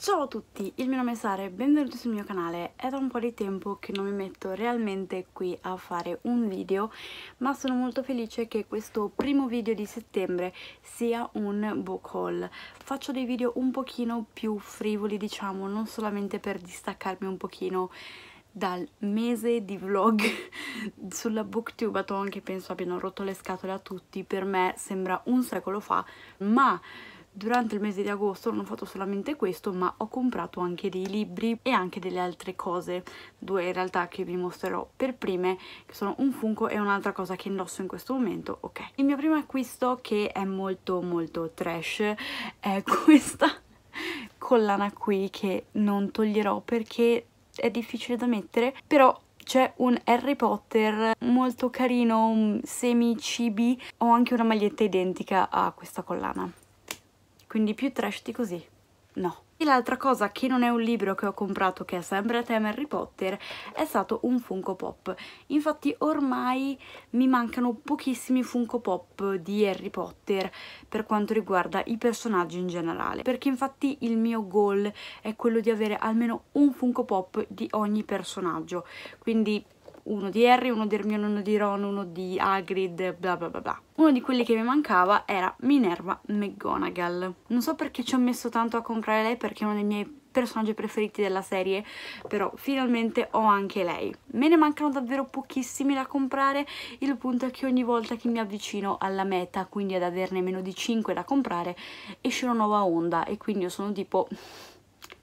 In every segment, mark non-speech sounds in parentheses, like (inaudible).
Ciao a tutti, il mio nome è Sara e benvenuti sul mio canale. È da un po' di tempo che non mi metto realmente qui a fare un video, ma sono molto felice che questo primo video di settembre sia un book haul. Faccio dei video un pochino più frivoli, diciamo, non solamente per distaccarmi un pochino dal mese di vlog (laughs) sulla booktubaton che penso abbiano rotto le scatole a tutti, per me sembra un secolo fa, ma durante il mese di agosto non ho fatto solamente questo ma ho comprato anche dei libri e anche delle altre cose due in realtà che vi mostrerò per prime che sono un funko e un'altra cosa che indosso in questo momento ok il mio primo acquisto che è molto molto trash è (laughs) questa collana qui che non toglierò perché è difficile da mettere però c'è un Harry Potter molto carino, semi cibi, ho anche una maglietta identica a questa collana quindi più trash di così, no. E L'altra cosa che non è un libro che ho comprato che è sempre a tema Harry Potter è stato un Funko Pop. Infatti ormai mi mancano pochissimi Funko Pop di Harry Potter per quanto riguarda i personaggi in generale. Perché infatti il mio goal è quello di avere almeno un Funko Pop di ogni personaggio. Quindi uno di Harry, uno di Hermione, uno di Ron, uno di Hagrid, bla bla bla bla. Uno di quelli che mi mancava era Minerva McGonagall. Non so perché ci ho messo tanto a comprare lei perché è uno dei miei personaggi preferiti della serie, però finalmente ho anche lei. Me ne mancano davvero pochissimi da comprare, il punto è che ogni volta che mi avvicino alla meta, quindi ad averne meno di 5 da comprare, esce una nuova onda e quindi io sono tipo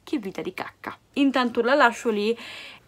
che vita di cacca. Intanto la lascio lì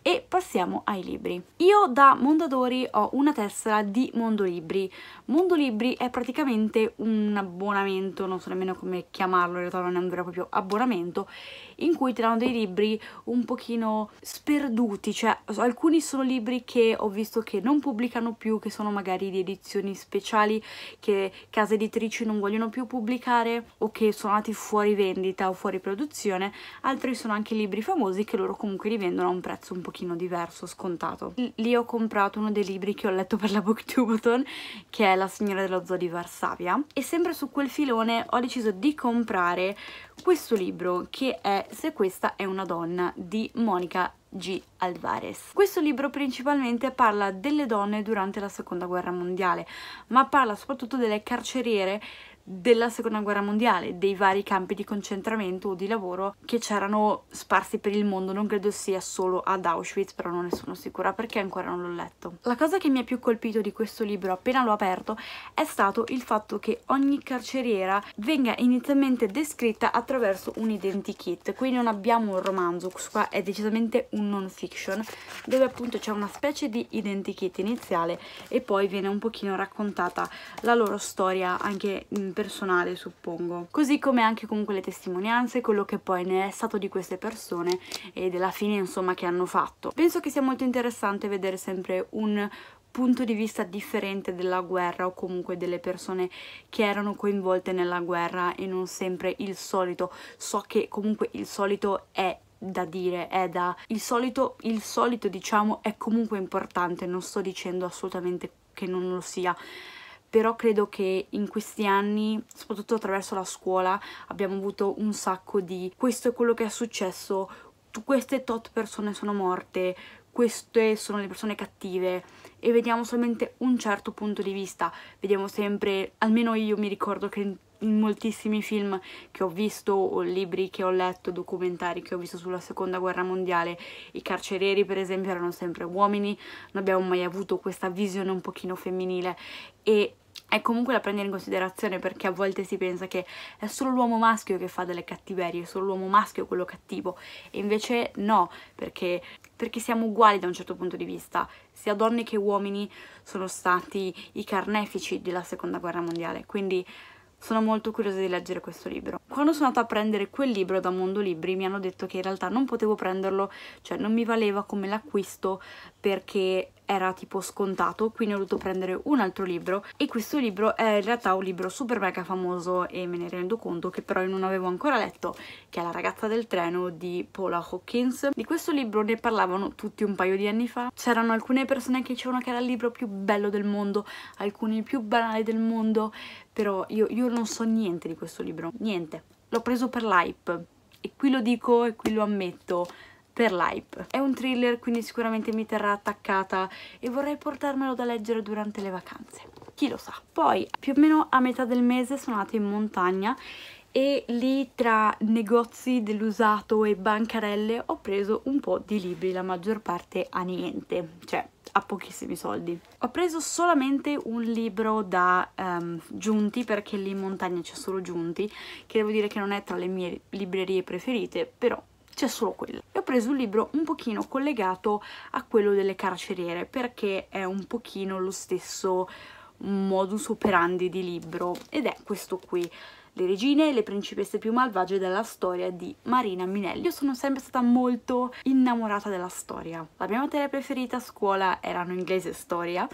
e passiamo ai libri. Io da Mondadori ho una tessera di Mondolibri. Mondolibri è praticamente un abbonamento, non so nemmeno come chiamarlo, in realtà non è un vero e proprio abbonamento, in cui tirano dei libri un pochino sperduti, cioè alcuni sono libri che ho visto che non pubblicano più, che sono magari di edizioni speciali che case editrici non vogliono più pubblicare o che sono andati fuori vendita o fuori produzione, altri sono anche libri famosi che loro comunque li vendono a un prezzo un pochino diverso, scontato. Lì ho comprato uno dei libri che ho letto per la Booktubathon, che è La signora dello zoo di Varsavia, e sempre su quel filone ho deciso di comprare questo libro che è se questa è una donna di Monica G. Alvarez. Questo libro principalmente parla delle donne durante la seconda guerra mondiale, ma parla soprattutto delle carceriere della seconda guerra mondiale, dei vari campi di concentramento o di lavoro che c'erano sparsi per il mondo, non credo sia solo ad Auschwitz, però non ne sono sicura perché ancora non l'ho letto. La cosa che mi ha più colpito di questo libro appena l'ho aperto è stato il fatto che ogni carceriera venga inizialmente descritta attraverso un identikit, qui non abbiamo un romanzo, qua è decisamente un non fiction, dove appunto c'è una specie di identikit iniziale e poi viene un pochino raccontata la loro storia anche in personale suppongo così come anche comunque le testimonianze quello che poi ne è stato di queste persone e della fine insomma che hanno fatto penso che sia molto interessante vedere sempre un punto di vista differente della guerra o comunque delle persone che erano coinvolte nella guerra e non sempre il solito so che comunque il solito è da dire è da il solito il solito diciamo è comunque importante non sto dicendo assolutamente che non lo sia però credo che in questi anni, soprattutto attraverso la scuola, abbiamo avuto un sacco di questo è quello che è successo, queste tot persone sono morte, queste sono le persone cattive e vediamo solamente un certo punto di vista, vediamo sempre, almeno io mi ricordo che in moltissimi film che ho visto o libri che ho letto, documentari che ho visto sulla seconda guerra mondiale, i carcerieri per esempio erano sempre uomini, non abbiamo mai avuto questa visione un pochino femminile e è comunque da prendere in considerazione perché a volte si pensa che è solo l'uomo maschio che fa delle cattiverie, è solo l'uomo maschio quello cattivo e invece no, perché, perché siamo uguali da un certo punto di vista, sia donne che uomini sono stati i carnefici della seconda guerra mondiale, quindi sono molto curiosa di leggere questo libro. Quando sono andata a prendere quel libro da Mondo Libri mi hanno detto che in realtà non potevo prenderlo, cioè non mi valeva come l'acquisto perché era tipo scontato, quindi ho dovuto prendere un altro libro e questo libro è in realtà un libro super mega famoso e me ne rendo conto che però io non avevo ancora letto, che è La ragazza del treno di Paula Hawkins. Di questo libro ne parlavano tutti un paio di anni fa, c'erano alcune persone che dicevano che era il libro più bello del mondo, alcuni il più banale del mondo, però io, io non so niente di questo libro, niente. L'ho preso per l'hype e qui lo dico e qui lo ammetto, per l'hype. È un thriller, quindi sicuramente mi terrà attaccata e vorrei portarmelo da leggere durante le vacanze. Chi lo sa. Poi, più o meno a metà del mese sono andata in montagna e lì tra negozi dell'usato e bancarelle ho preso un po' di libri, la maggior parte a niente, cioè a pochissimi soldi. Ho preso solamente un libro da um, Giunti, perché lì in montagna c'è solo Giunti, che devo dire che non è tra le mie librerie preferite, però c'è solo quella. E ho preso un libro un pochino collegato a quello delle carceriere perché è un pochino lo stesso modus operandi di libro ed è questo qui. Le regine e le principesse più malvagie della storia di Marina Minelli. Io sono sempre stata molto innamorata della storia. La mia materia preferita a scuola erano inglese e storia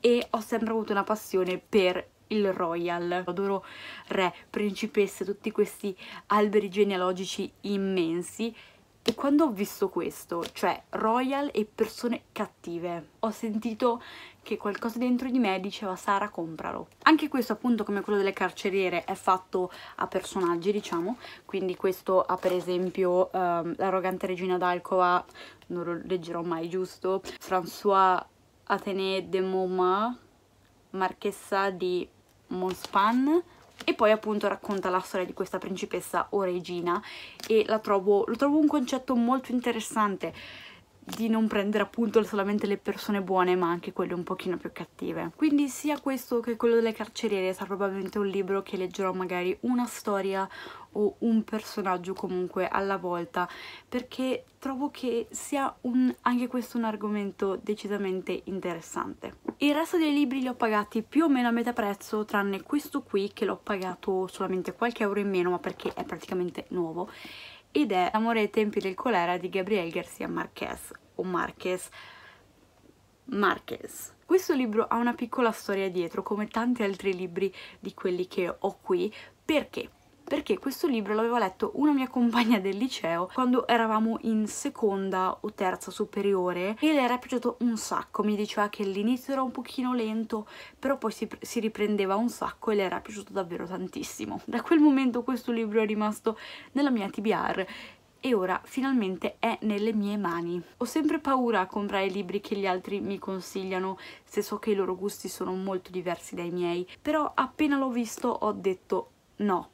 e ho sempre avuto una passione per il Royal. Adoro re, principesse, tutti questi alberi genealogici immensi. E quando ho visto questo, cioè royal e persone cattive, ho sentito che qualcosa dentro di me diceva Sara compralo. Anche questo appunto come quello delle carceriere è fatto a personaggi diciamo, quindi questo ha per esempio um, l'arrogante regina d'Alcova, non lo leggerò mai giusto, François Athénée de Moma, marchessa di Monspan e poi appunto racconta la storia di questa principessa o regina e trovo, lo trovo un concetto molto interessante di non prendere appunto solamente le persone buone ma anche quelle un pochino più cattive quindi sia questo che quello delle carceriere sarà probabilmente un libro che leggerò magari una storia o un personaggio comunque alla volta perché trovo che sia un, anche questo un argomento decisamente interessante. Il resto dei libri li ho pagati più o meno a metà prezzo tranne questo qui che l'ho pagato solamente qualche euro in meno ma perché è praticamente nuovo ed è Amore ai tempi del colera di Gabriel Garcia Marquez o Marquez Marquez. Questo libro ha una piccola storia dietro come tanti altri libri di quelli che ho qui perché perché questo libro l'aveva letto una mia compagna del liceo quando eravamo in seconda o terza superiore e le era piaciuto un sacco, mi diceva che all'inizio era un pochino lento però poi si, si riprendeva un sacco e le era piaciuto davvero tantissimo. Da quel momento questo libro è rimasto nella mia TBR e ora finalmente è nelle mie mani. Ho sempre paura a comprare libri che gli altri mi consigliano se so che i loro gusti sono molto diversi dai miei, però appena l'ho visto ho detto no,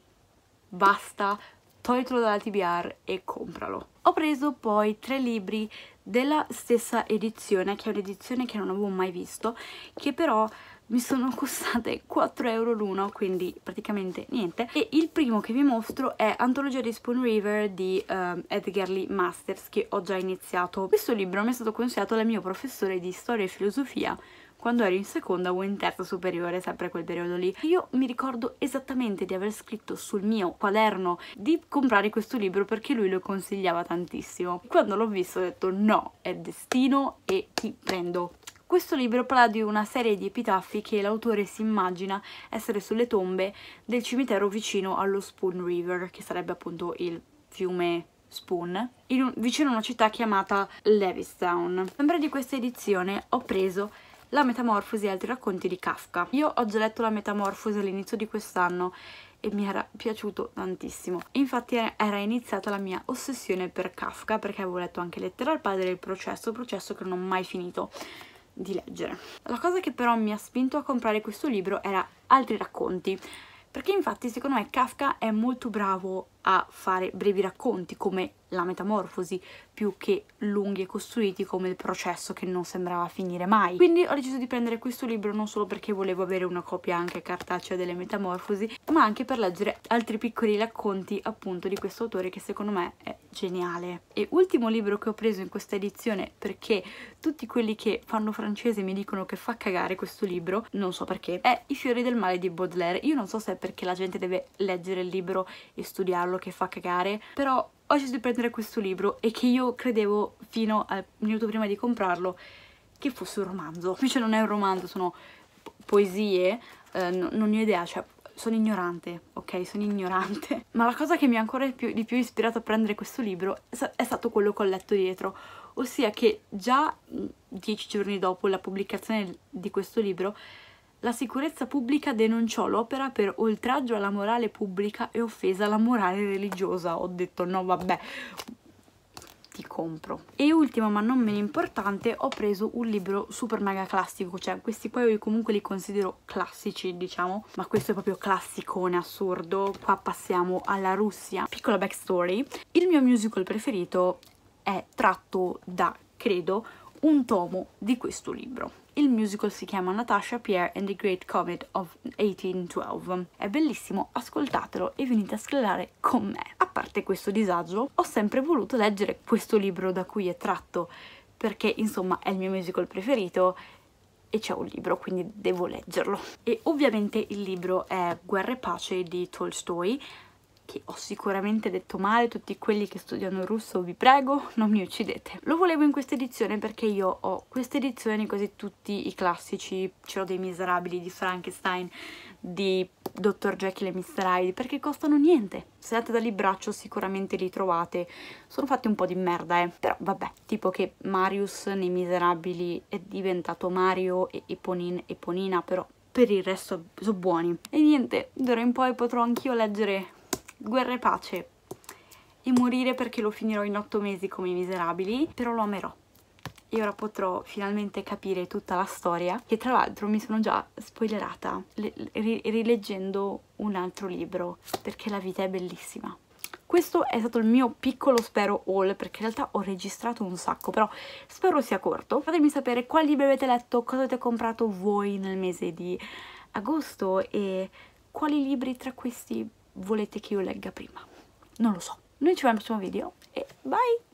basta, toglitelo dalla TBR e compralo. Ho preso poi tre libri della stessa edizione, che è un'edizione che non avevo mai visto, che però mi sono (laughs) costate 4 euro l'uno, quindi praticamente niente. E il primo che vi mostro è Antologia di Spoon River di um, Edgar Lee Masters, che ho già iniziato. Questo libro mi è stato consigliato dal mio professore di Storia e Filosofia quando ero in seconda o in terza superiore, sempre quel periodo lì. Io mi ricordo esattamente di aver scritto sul mio quaderno di comprare questo libro perché lui lo consigliava tantissimo. Quando l'ho visto ho detto no, è destino e ti prendo. Questo libro parla di una serie di epitaffi che l'autore si immagina essere sulle tombe del cimitero vicino allo Spoon River, che sarebbe appunto il fiume Spoon, un, vicino a una città chiamata Levistown. Sempre di questa edizione ho preso la Metamorfosi e altri racconti di Kafka. Io ho già letto La Metamorfosi all'inizio di quest'anno e mi era piaciuto tantissimo. Infatti era iniziata la mia ossessione per Kafka perché avevo letto anche Lettera al padre e il processo, processo che non ho mai finito di leggere. La cosa che però mi ha spinto a comprare questo libro era altri racconti, perché infatti secondo me Kafka è molto bravo a fare brevi racconti come la metamorfosi più che lunghi e costruiti come il processo che non sembrava finire mai. Quindi ho deciso di prendere questo libro non solo perché volevo avere una copia anche cartacea delle metamorfosi ma anche per leggere altri piccoli racconti appunto di questo autore che secondo me è geniale. E ultimo libro che ho preso in questa edizione perché tutti quelli che fanno francese mi dicono che fa cagare questo libro, non so perché, è I fiori del male di Baudelaire. Io non so se è perché la gente deve leggere il libro e studiarlo titolo che fa cagare, però ho deciso di prendere questo libro e che io credevo fino al minuto prima di comprarlo che fosse un romanzo. (laughs) Invece cioè, non è un romanzo, sono poesie, eh, non ho idea, cioè sono ignorante, ok? Sono ignorante. (laughs) Ma la cosa che mi ha ancora più, di più ispirato a prendere questo libro è stato quello che ho letto dietro, ossia che già mm, dieci giorni dopo la pubblicazione di questo libro la sicurezza pubblica denunciò l'opera per oltraggio alla morale pubblica e offesa alla morale religiosa. Ho detto no vabbè, ti compro. E ultimo ma non meno importante, ho preso un libro super mega classico, cioè questi qua io comunque li considero classici diciamo, ma questo è proprio classicone assurdo. Qua passiamo alla Russia. Piccola backstory, il mio musical preferito è tratto da, credo, un tomo di questo libro il musical si chiama Natasha Pierre and the Great Comet of 1812. È bellissimo, ascoltatelo e venite a sclerare con me. A parte questo disagio, ho sempre voluto leggere questo libro da cui è tratto, perché insomma è il mio musical preferito e c'è un libro, quindi devo leggerlo. E ovviamente il libro è Guerra e Pace di Tolstoi, che ho sicuramente detto male, tutti quelli che studiano russo vi prego non mi uccidete. Lo volevo in questa edizione perché io ho questa edizione di quasi tutti i classici, ce l'ho dei miserabili di Frankenstein, di Dr. Jekyll e Mr. Hyde perché costano niente. Se andate da libraccio sicuramente li trovate. Sono fatti un po' di merda, eh. Però vabbè, tipo che Marius nei Miserabili è diventato Mario e Eponin Eponina, però per il resto sono buoni. E niente, d'ora in poi potrò anch'io leggere Guerra e Pace e morire perché lo finirò in otto mesi come i miserabili, però lo amerò. E ora potrò finalmente capire tutta la storia, che tra l'altro mi sono già spoilerata rileggendo un altro libro, perché la vita è bellissima. Questo è stato il mio piccolo spero haul perché in realtà ho registrato un sacco, però spero sia corto. Fatemi sapere quali libri avete letto, cosa avete comprato voi nel mese di agosto e quali libri tra questi volete che io legga prima non lo so noi ci vediamo al prossimo video e bye